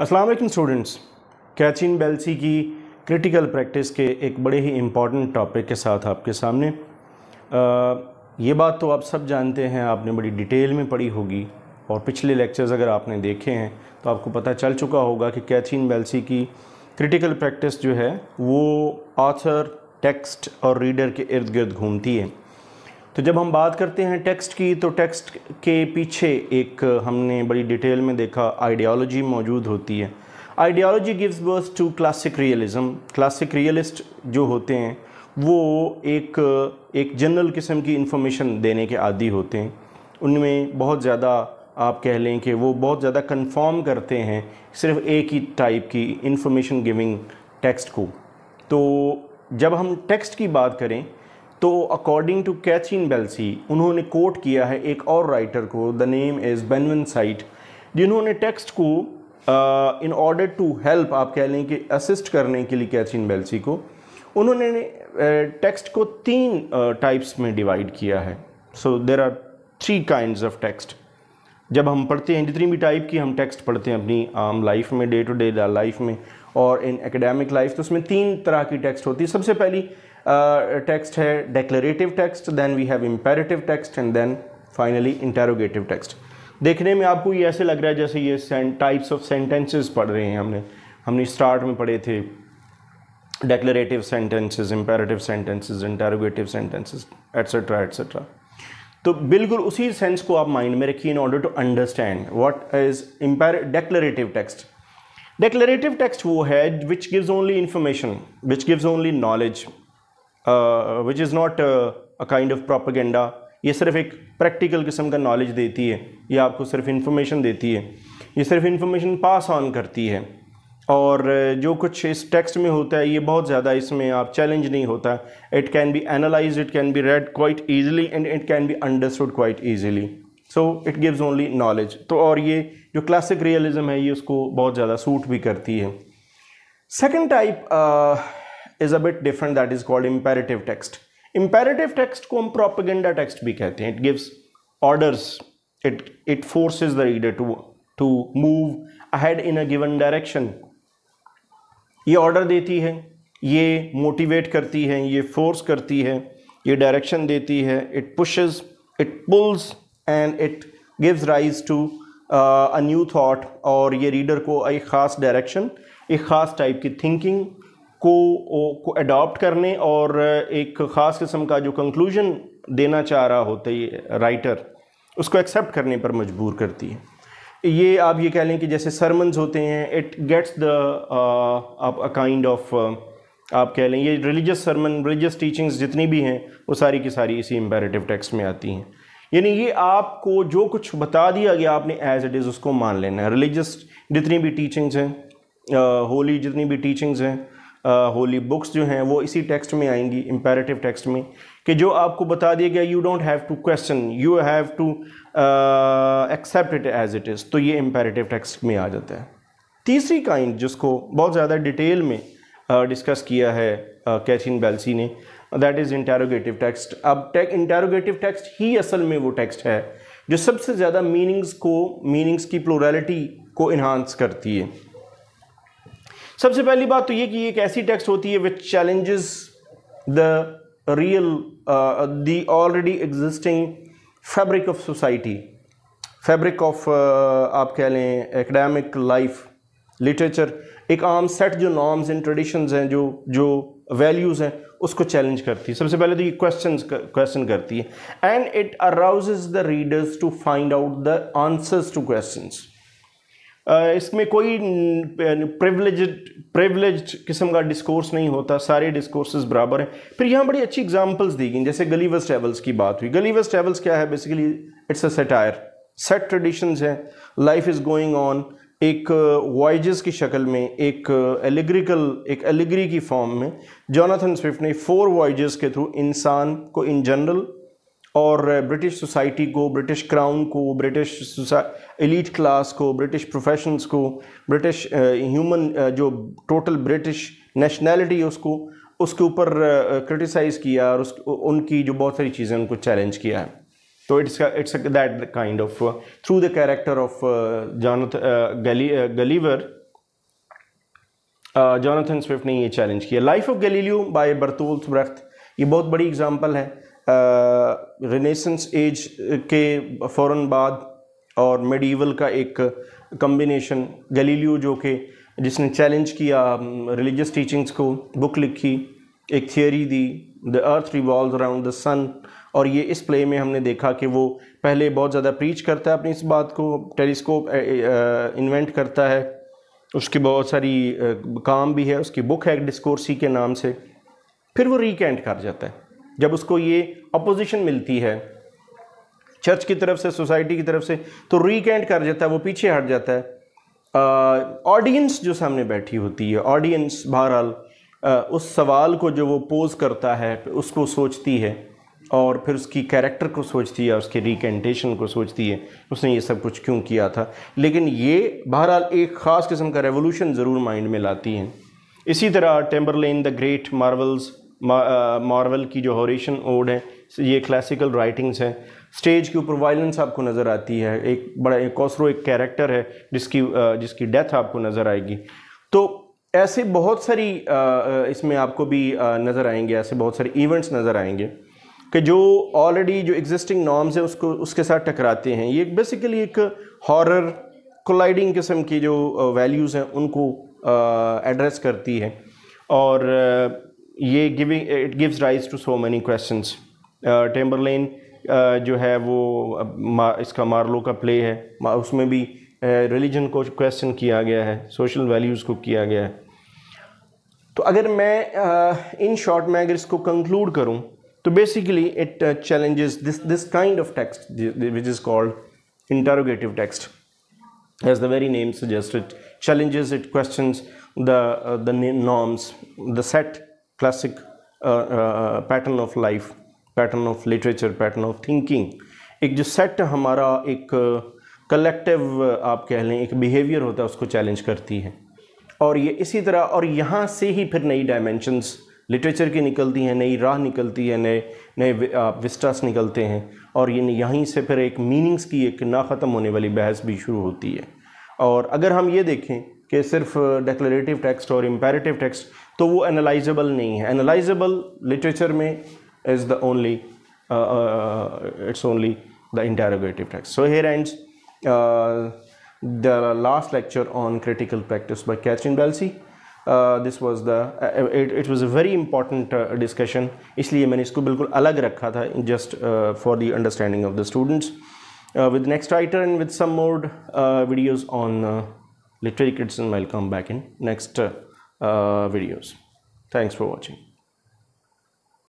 Aslam students Kachin बेल्सी की critical practice के एक बड़े ही इम्पॉर्टेंट टॉपिक के साथ आपके सामने आ, ये बात तो आप सब जानते हैं आपने बड़ी डिटेल में पढ़ी होगी और पिछले लेक्चर्स अगर आपने देखे हैं तो आपको पता चल चुका होगा कि कैचिन बेल्सी की क्रिटिकल प्रैक्टिस जो है वो आथर टेक्स्ट और रीडर के इर्द गिर्द घूमती है तो जब हम बात करते हैं टेक्स्ट की तो टेक्स्ट के पीछे एक हमने बड़ी डिटेल में देखा आइडियोलॉजी मौजूद होती है ideology gives birth to classic realism classic realist जो होते हैं वो एक एक जनरल किस्म की इन्फॉर्मेशन देने के आदि होते हैं उनमें बहुत ज़्यादा आप कह लें कि वो बहुत ज़्यादा कन्फॉर्म करते हैं सिर्फ एक ही टाइप की इन्फॉर्मेशन गिविंग टेक्स्ट को तो जब हम टेक्स्ट की बात करें तो अकॉर्डिंग टू कैचिन बेल्सी उन्होंने कोट किया है एक और राइटर को द नेम इज़ बेनवन साइट जिन्होंने टेक्स्ट को इन ऑर्डर टू हेल्प आप कह लें कि असिस्ट करने के लिए कैचिन बेल्सी को उन्होंने टेक्स्ट uh, को तीन टाइप्स uh, में डिवाइड किया है so there are three kind of text जब हम पढ़ते हैं जितनी भी टाइप की हम टेक्स्ट पढ़ते हैं अपनी आम लाइफ में डे टू डे लाइफ में और इन एकेडमिक लाइफ तो उसमें तीन तरह की टेक्स्ट होती है सबसे पहली टेक्स्ट है declarative text then we have imperative text and then finally interrogative text देखने में आपको ये ऐसे लग रहा है जैसे ये टाइप्स ऑफ सेंटेंसेस पढ़ रहे हैं हमने हमने स्टार्ट में पढ़े थे declarative sentences imperative sentences interrogative sentences etcetera etcetera तो बिल्कुल उसी सेंस को आप माइंड में रखिए in order to understand what is imper declarative text declarative text वो है which gives only information which gives only knowledge which is not a kind of propaganda ये सिर्फ एक प्रैक्टिकल किस्म का नॉलेज देती है ये आपको सिर्फ इन्फॉर्मेशन देती है ये सिर्फ इन्फॉर्मेशन पास ऑन करती है और uh, जो कुछ इस टेक्स्ट में होता है ये बहुत ज़्यादा इसमें आप चैलेंज नहीं होता it can be analyse it can be read quite easily and it can be understood quite easily so it gives only knowledge तो और ये जो क्लासिक रियलिज़म है ये उसको बहुत ज़्यादा सूट भी करती है second type is a bit different that is called imperative text imperative text को हम प्रोपेगेंडा टेक्स्ट भी कहते हैं it gives orders it it force the reader to to move ahead in a given direction ये order देती है ये motivate करती है ये फोर्स करती है ये डायरेक्शन देती है it pushes it pulls and it gives rise to a new thought और ये रीडर को एक ख़ास डायरेक्शन एक ख़ास टाइप की थिंकिंग को को अडॉप्ट करने और एक ख़ास किस्म का जो कंक्लूजन देना चाह रहा होता है राइटर उसको एक्सेप्ट करने पर मजबूर करती है ये आप ये कह लें कि जैसे सरमन्स होते हैं it gets the a kind of आप कह लें ये रिलीजियस सरमन रिलीजियस टीचिंग्स जितनी भी हैं वो सारी की सारी इसी इम्पेरेटिव टेक्स्ट में आती हैं यानी ये आपको जो कुछ बता दिया गया आपने एज इट इज़ उसको मान लेना है रिलीजियस जितनी भी टीचिंग्स हैं होली जितनी भी टीचिंग्स हैं होली बुक्स जो हैं वो इसी टेक्स्ट में आएंगी इम्पेरेटिव टेक्स्ट में कि जो आपको बता दिया गया you don't have to question you have to accept it as it is तो ये इम्पेरेटिव टेक्स्ट में आ जाता है तीसरी काइंड जिसको बहुत ज़्यादा डिटेल में डिस्कस uh, किया है कैथिन uh, बेल्सी ने दैट इज़ इंटेरोगेटिव टेक्स्ट अब टेक इंटेरोगेटिव टेक्स्ट ही असल में वो टेक्स्ट है जो सबसे ज़्यादा मीनिंग्स को मीनिंग्स की प्लोरेलिटी को इन्हांस करती है सबसे पहली बात तो ये कि एक ऐसी टेक्स्ट होती है which challenges the real the already existing fabric of society fabric of आप कह लें एकेडमिक लाइफ लिटरेचर एक आम सेट जो नॉर्म्स एंड ट्रेडिशंस हैं जो जो वैल्यूज़ हैं उसको चैलेंज करती है सबसे पहले तो ये क्वेश्चन क्वेश्चन करती है and it arouse the readers to find out the answers to questions इसमें कोई प्रिवलेज प्रिवलेज किस्म का डिस्कोर्स नहीं होता सारे डिस्कोर्सेज बराबर हैं फिर यहाँ बड़ी अच्छी एग्जांपल्स दी गई जैसे गलीवस ट्रेवल्स की बात हुई गलीवस ट्रेवल्स क्या है basically it's a satire set traditions हैं लाइफ इज़ गोइंग ऑन एक वॉइजस की शक्ल में एक एलिग्रिकल एक एलिग्री की फॉर्म में जोनाथन स्विफ्ट ने फोर वॉइज के थ्रू इंसान को इन जनरल और ब्रिटिश सोसाइटी को ब्रिटिश क्राउन को ब्रिटिश एलिट क्लास को ब्रिटिश प्रोफेशंस को ब्रिटिश ह्यूमन जो टोटल ब्रिटिश नेशनैलिटी है उसको उसके ऊपर क्रिटिसाइज़ किया और उस उनकी जो बहुत सारी चीज़ें उनको चैलेंज किया है तो it's it's that kind of through the character of John Gulliver Jonathan Swift ने ये चैलेंज किया life of Galileo by Bertolt Brecht ये बहुत बड़ी एग्जांपल है रिनेसेंस एज के फ़ौर बाद और मेडिवल का एक कम्बिनेशन गलीलियो जो के जिसने चैलेंज किया रिलीजियस टीचिंग्स को बुक लिखी एक थियोरी दी the earth revolve around the sun और ये इस प्ले में हमने देखा कि वो पहले बहुत ज़्यादा प्रीच करता है अपनी इस बात को टेलीस्कोप इन्वेंट करता है उसकी बहुत सारी काम भी है उसकी बुक है डिस्कोर्सी के नाम से फिर वो रिकेंट कर जाता है जब उसको ये अपोजिशन मिलती है चर्च की तरफ से सोसाइटी की तरफ से तो रिकेंट कर जाता है वो पीछे हट जाता है ऑडियंस जो सामने बैठी होती है ऑडियंस बहरहाल उस सवाल को जो वो पोज करता है उसको सोचती है और फिर उसकी कैरेक्टर को सोचती है उसके रिकेंटेशन को सोचती है उसने ये सब कुछ क्यों किया था लेकिन ये बहरहाल एक ख़ास किस्म का रेवोल्यूशन ज़रूर माइंड में लाती है इसी तरह Tamburlaine the great Marlowe's Marlowe की जो हॉरेशन ओड है ये क्लासिकल राइटिंग्स हैं स्टेज के ऊपर वायलेंस आपको नज़र आती है एक बड़ा एक कौसरो एक कैरेक्टर है जिसकी जिसकी डेथ आपको नज़र आएगी तो ऐसे बहुत सारी इसमें आपको भी नज़र आएंगे ऐसे बहुत सारे इवेंट्स नज़र आएंगे कि जो ऑलरेडी जो एग्जिस्टिंग नॉर्म्स हैं उसको उसके साथ टकराते हैं ये बेसिकली एक हॉरर कोलाइडिंग किस्म की जो वैल्यूज़ हैं उनको एड्रेस करती है और ये giving it gives rise to so many question Tamburlaine जो है वो मा, इसका मार्लो का प्ले है उसमें भी रिलीजन uh, को क्वेश्चन किया गया है सोशल वैल्यूज़ को किया गया है तो अगर मैं इन शॉर्ट में अगर इसको कंक्लूड करूं तो basically it challenges this this kind of text which is called interrogative text as the very name suggest it challenges it question the uh, the set classic pattern of life pattern of literature pattern of thinking एक जो set हमारा एक collective uh, uh, आप कह लें एक behaviour होता है उसको चैलेंज करती है और ये इसी तरह और यहाँ से ही फिर नई डायमेंशंस लिटरेचर की निकलती हैं नई राह निकलती है नए नए विस्टास निकलते हैं और ये यहीं से फिर एक मीनिंग्स की एक ना ख़त्म होने वाली बहस भी शुरू होती है और अगर हम ये देखें कि सिर्फ डेक्लेटिव uh, टेक्स्ट और इम्पेरेटिव टेक्स्ट तो वो एनालाइजेबल नहीं है एनालाइजेबल लिटरेचर में is the only it's only the interrogative text so here and the last lecture on critical practice by Catherine Belsey this was the it was a very important discussion इसलिए मैंने इसको बिल्कुल अलग रखा था just for the understanding of the students with next writer and with some more videos on literary criticism welcome back in next Uh, videos. Thanks for watching.